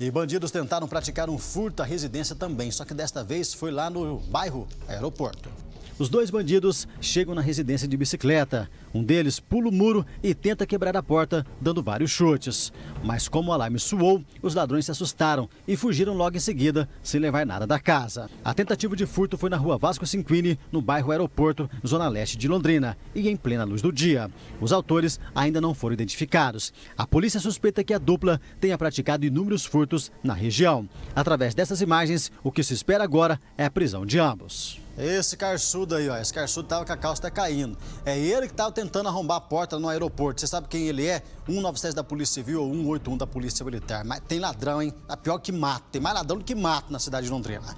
E bandidos tentaram praticar um furto à residência também, só que desta vez foi lá no bairro Aeroporto. Os dois bandidos chegam na residência de bicicleta. Um deles pula o muro e tenta quebrar a porta, dando vários chutes. Mas como o alarme soou, os ladrões se assustaram e fugiram logo em seguida, sem levar nada da casa. A tentativa de furto foi na rua Vasco Cinquini, no bairro Aeroporto, zona leste de Londrina, e em plena luz do dia. Os autores ainda não foram identificados. A polícia suspeita que a dupla tenha praticado inúmeros furtos na região. Através dessas imagens, o que se espera agora é a prisão de ambos. Esse carçudo aí, ó. Esse carçudo tava com a calça até caindo. É ele que tava tentando arrombar a porta no aeroporto. Você sabe quem ele é? 197 da Polícia Civil ou 181 da Polícia Militar. Mas tem ladrão, hein? A tá pior que mata. Tem mais ladrão do que mata na cidade de Londrina.